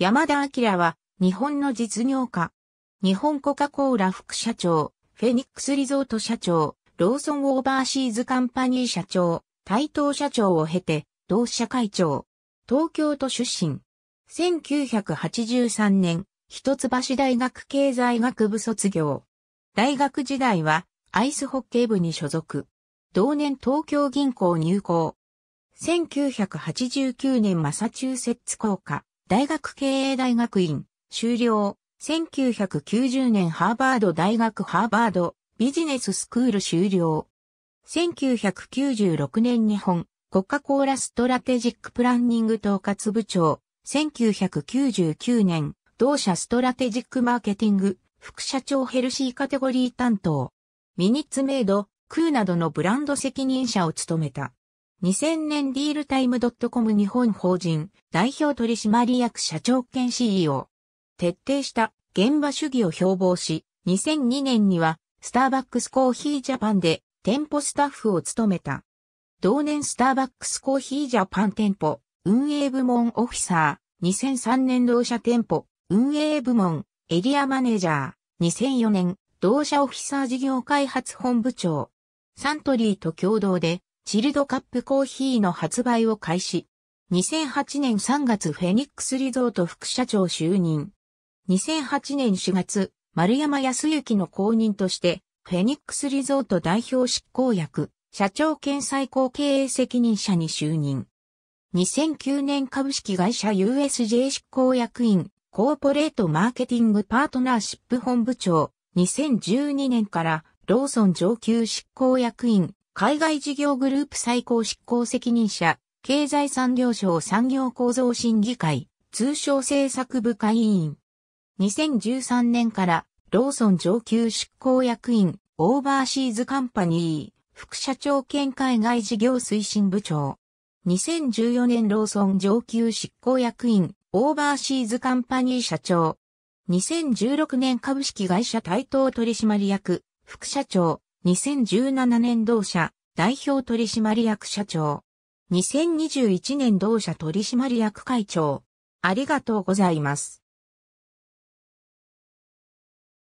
山田明は、日本の実業家。日本コカ・コーラ副社長、フェニックスリゾート社長、ローソンオーバーシーズカンパニー社長、対等社長を経て、同社会長。東京都出身。1983年、一橋大学経済学部卒業。大学時代は、アイスホッケー部に所属。同年東京銀行入行。1989年マサチューセッツ工科大学経営大学院、修了、1990年ハーバード大学ハーバードビジネススクール修了。1996年日本国家コーラストラテジックプランニング統括部長。1999年同社ストラテジックマーケティング副社長ヘルシーカテゴリー担当。ミニッツメイド、クーなどのブランド責任者を務めた。2000年ディールタイム .com 日本法人代表取締役社長兼 CEO。徹底した現場主義を標榜し、2002年にはスターバックスコーヒージャパンで店舗スタッフを務めた。同年スターバックスコーヒージャパン店舗運営部門オフィサー、2003年同社店舗運営部門エリアマネージャー、2004年同社オフィサー事業開発本部長、サントリーと共同でチルドカップコーヒーの発売を開始。2008年3月フェニックスリゾート副社長就任。2008年4月、丸山康之の後任として、フェニックスリゾート代表執行役、社長兼最高経営責任者に就任。2009年株式会社 USJ 執行役員、コーポレートマーケティングパートナーシップ本部長、2012年からローソン上級執行役員、海外事業グループ最高執行責任者、経済産業省産業構造審議会、通称政策部会委員。2013年からローソン上級執行役員、オーバーシーズカンパニー、副社長兼海外事業推進部長。2014年ローソン上級執行役員、オーバーシーズカンパニー社長。2016年株式会社対等取締役、副社長、2017年同社代表取締役社長。2021年同社取締役会長。ありがとうございます。